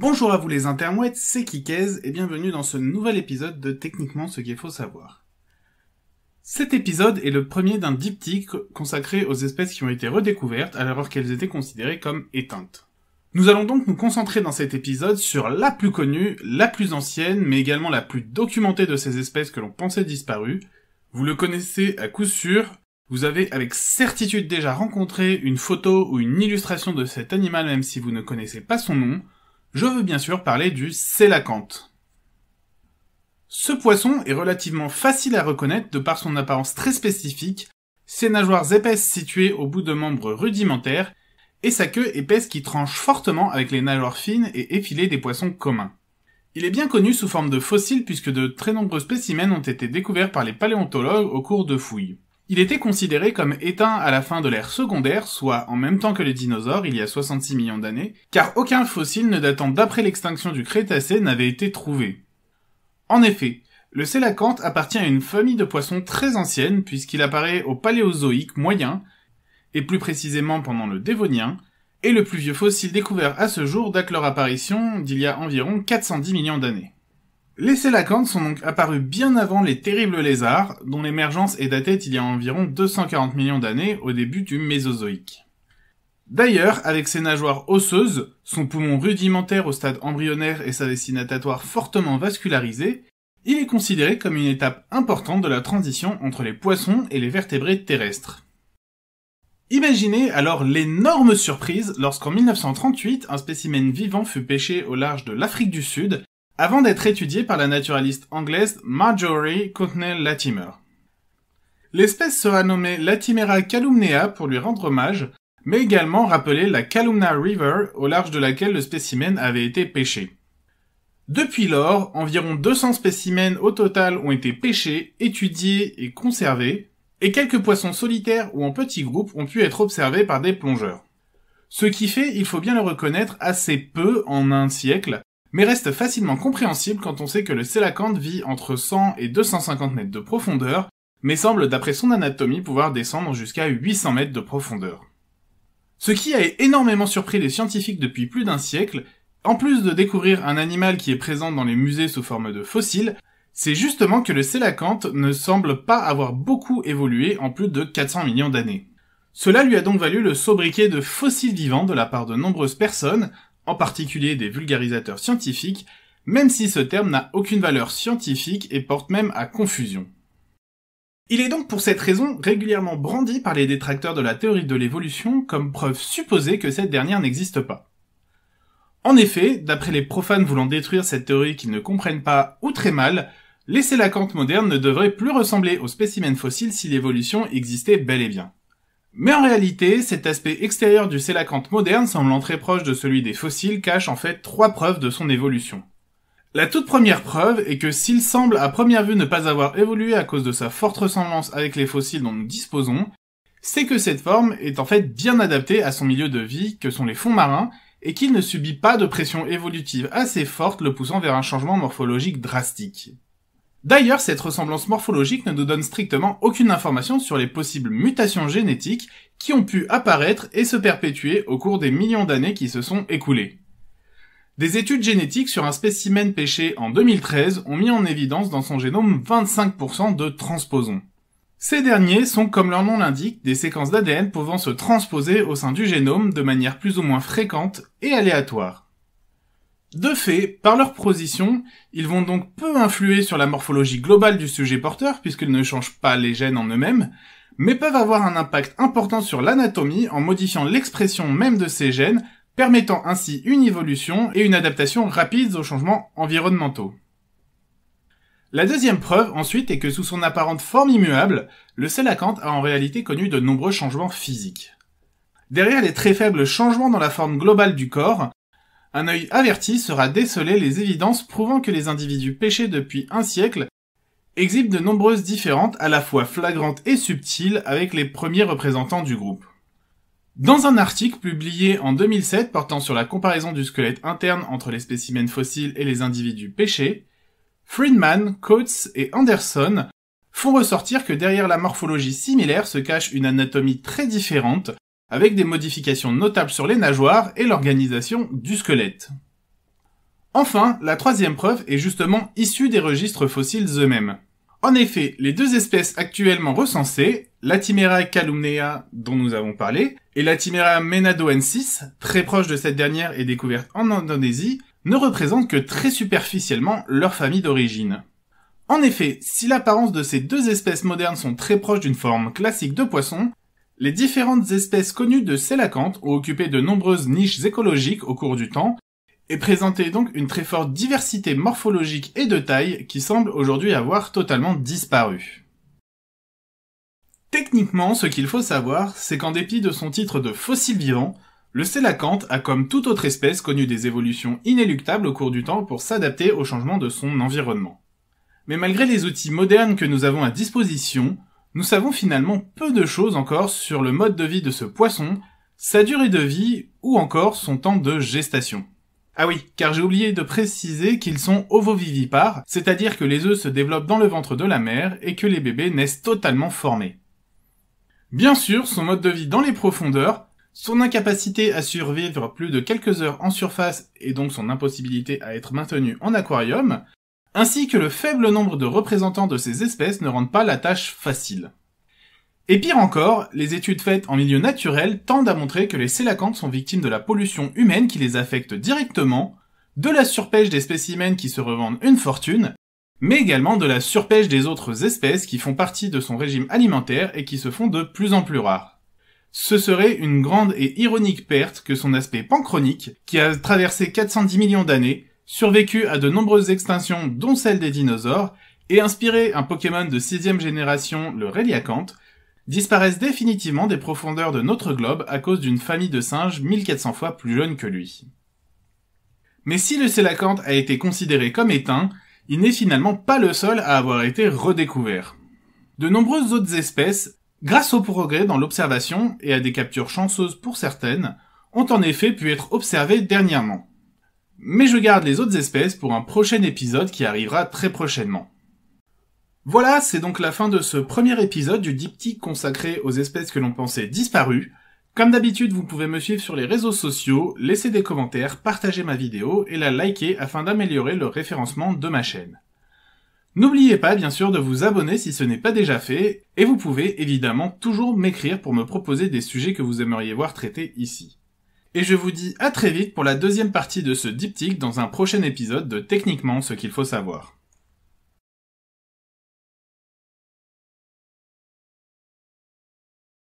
Bonjour à vous les intermouettes, c'est Kikez et bienvenue dans ce nouvel épisode de Techniquement ce qu'il faut savoir. Cet épisode est le premier d'un diptyque consacré aux espèces qui ont été redécouvertes alors qu'elles étaient considérées comme éteintes. Nous allons donc nous concentrer dans cet épisode sur la plus connue, la plus ancienne, mais également la plus documentée de ces espèces que l'on pensait disparues. Vous le connaissez à coup sûr, vous avez avec certitude déjà rencontré une photo ou une illustration de cet animal même si vous ne connaissez pas son nom, je veux bien sûr parler du sélacanthe. Ce poisson est relativement facile à reconnaître de par son apparence très spécifique, ses nageoires épaisses situées au bout de membres rudimentaires et sa queue épaisse qui tranche fortement avec les nageoires fines et effilées des poissons communs. Il est bien connu sous forme de fossiles puisque de très nombreux spécimens ont été découverts par les paléontologues au cours de fouilles. Il était considéré comme éteint à la fin de l'ère secondaire, soit en même temps que les dinosaures, il y a 66 millions d'années, car aucun fossile ne datant d'après l'extinction du Crétacé n'avait été trouvé. En effet, le sélacanthe appartient à une famille de poissons très ancienne, puisqu'il apparaît au Paléozoïque moyen, et plus précisément pendant le Dévonien, et le plus vieux fossile découvert à ce jour date leur apparition d'il y a environ 410 millions d'années. Les Sélacanthes sont donc apparus bien avant les terribles lézards, dont l'émergence est datée il y a environ 240 millions d'années au début du Mésozoïque. D'ailleurs, avec ses nageoires osseuses, son poumon rudimentaire au stade embryonnaire et sa vessie natatoire fortement vascularisée, il est considéré comme une étape importante de la transition entre les poissons et les vertébrés terrestres. Imaginez alors l'énorme surprise lorsqu'en 1938, un spécimen vivant fut pêché au large de l'Afrique du Sud avant d'être étudiée par la naturaliste anglaise Marjorie Courtney Latimer. L'espèce sera nommée Latimera calumnea pour lui rendre hommage, mais également rappeler la Calumna River au large de laquelle le spécimen avait été pêché. Depuis lors, environ 200 spécimens au total ont été pêchés, étudiés et conservés, et quelques poissons solitaires ou en petits groupes ont pu être observés par des plongeurs. Ce qui fait, il faut bien le reconnaître, assez peu en un siècle, mais reste facilement compréhensible quand on sait que le sélacanthe vit entre 100 et 250 mètres de profondeur, mais semble d'après son anatomie pouvoir descendre jusqu'à 800 mètres de profondeur. Ce qui a énormément surpris les scientifiques depuis plus d'un siècle, en plus de découvrir un animal qui est présent dans les musées sous forme de fossiles, c'est justement que le sélacanthe ne semble pas avoir beaucoup évolué en plus de 400 millions d'années. Cela lui a donc valu le sobriquet de fossile vivant de la part de nombreuses personnes, en particulier des vulgarisateurs scientifiques, même si ce terme n'a aucune valeur scientifique et porte même à confusion. Il est donc pour cette raison régulièrement brandi par les détracteurs de la théorie de l'évolution comme preuve supposée que cette dernière n'existe pas. En effet, d'après les profanes voulant détruire cette théorie qu'ils ne comprennent pas ou très mal, les sélacantes modernes ne devraient plus ressembler aux spécimens fossiles si l'évolution existait bel et bien. Mais en réalité, cet aspect extérieur du sélacanthe moderne semblant très proche de celui des fossiles cache en fait trois preuves de son évolution. La toute première preuve est que s'il semble à première vue ne pas avoir évolué à cause de sa forte ressemblance avec les fossiles dont nous disposons, c'est que cette forme est en fait bien adaptée à son milieu de vie que sont les fonds marins et qu'il ne subit pas de pression évolutive assez forte le poussant vers un changement morphologique drastique. D'ailleurs, cette ressemblance morphologique ne nous donne strictement aucune information sur les possibles mutations génétiques qui ont pu apparaître et se perpétuer au cours des millions d'années qui se sont écoulées. Des études génétiques sur un spécimen pêché en 2013 ont mis en évidence dans son génome 25% de transposons. Ces derniers sont, comme leur nom l'indique, des séquences d'ADN pouvant se transposer au sein du génome de manière plus ou moins fréquente et aléatoire. De fait, par leur position, ils vont donc peu influer sur la morphologie globale du sujet porteur puisqu'ils ne changent pas les gènes en eux-mêmes, mais peuvent avoir un impact important sur l'anatomie en modifiant l'expression même de ces gènes, permettant ainsi une évolution et une adaptation rapides aux changements environnementaux. La deuxième preuve ensuite est que sous son apparente forme immuable, le sélacanthe a en réalité connu de nombreux changements physiques. Derrière les très faibles changements dans la forme globale du corps, un œil averti sera décelé les évidences prouvant que les individus pêchés depuis un siècle exhibent de nombreuses différences à la fois flagrantes et subtiles avec les premiers représentants du groupe. Dans un article publié en 2007 portant sur la comparaison du squelette interne entre les spécimens fossiles et les individus pêchés, Friedman, Coates et Anderson font ressortir que derrière la morphologie similaire se cache une anatomie très différente avec des modifications notables sur les nageoires et l'organisation du squelette. Enfin, la troisième preuve est justement issue des registres fossiles eux-mêmes. En effet, les deux espèces actuellement recensées, la Timera calumnea dont nous avons parlé, et la Timera menadoensis, très proche de cette dernière et découverte en Indonésie, ne représentent que très superficiellement leur famille d'origine. En effet, si l'apparence de ces deux espèces modernes sont très proches d'une forme classique de poisson, les différentes espèces connues de Célacanthe ont occupé de nombreuses niches écologiques au cours du temps et présentaient donc une très forte diversité morphologique et de taille qui semble aujourd'hui avoir totalement disparu. Techniquement, ce qu'il faut savoir, c'est qu'en dépit de son titre de fossile vivant, le Célacanthe a comme toute autre espèce connu des évolutions inéluctables au cours du temps pour s'adapter aux changement de son environnement. Mais malgré les outils modernes que nous avons à disposition, nous savons finalement peu de choses encore sur le mode de vie de ce poisson, sa durée de vie ou encore son temps de gestation. Ah oui, car j'ai oublié de préciser qu'ils sont ovovivipares, c'est-à-dire que les œufs se développent dans le ventre de la mère et que les bébés naissent totalement formés. Bien sûr, son mode de vie dans les profondeurs, son incapacité à survivre plus de quelques heures en surface et donc son impossibilité à être maintenu en aquarium ainsi que le faible nombre de représentants de ces espèces ne rendent pas la tâche facile. Et pire encore, les études faites en milieu naturel tendent à montrer que les sélacantes sont victimes de la pollution humaine qui les affecte directement, de la surpêche des spécimens qui se revendent une fortune, mais également de la surpêche des autres espèces qui font partie de son régime alimentaire et qui se font de plus en plus rares. Ce serait une grande et ironique perte que son aspect panchronique, qui a traversé 410 millions d'années, survécu à de nombreuses extinctions dont celle des dinosaures, et inspiré un Pokémon de sixième génération, le Reliacanth, disparaissent définitivement des profondeurs de notre globe à cause d'une famille de singes 1400 fois plus jeune que lui. Mais si le Célacanthe a été considéré comme éteint, il n'est finalement pas le seul à avoir été redécouvert. De nombreuses autres espèces, grâce au progrès dans l'observation et à des captures chanceuses pour certaines, ont en effet pu être observées dernièrement mais je garde les autres espèces pour un prochain épisode qui arrivera très prochainement. Voilà, c'est donc la fin de ce premier épisode du diptyque consacré aux espèces que l'on pensait disparues. Comme d'habitude, vous pouvez me suivre sur les réseaux sociaux, laisser des commentaires, partager ma vidéo et la liker afin d'améliorer le référencement de ma chaîne. N'oubliez pas bien sûr de vous abonner si ce n'est pas déjà fait, et vous pouvez évidemment toujours m'écrire pour me proposer des sujets que vous aimeriez voir traités ici. Et je vous dis à très vite pour la deuxième partie de ce diptyque dans un prochain épisode de Techniquement ce qu'il faut savoir.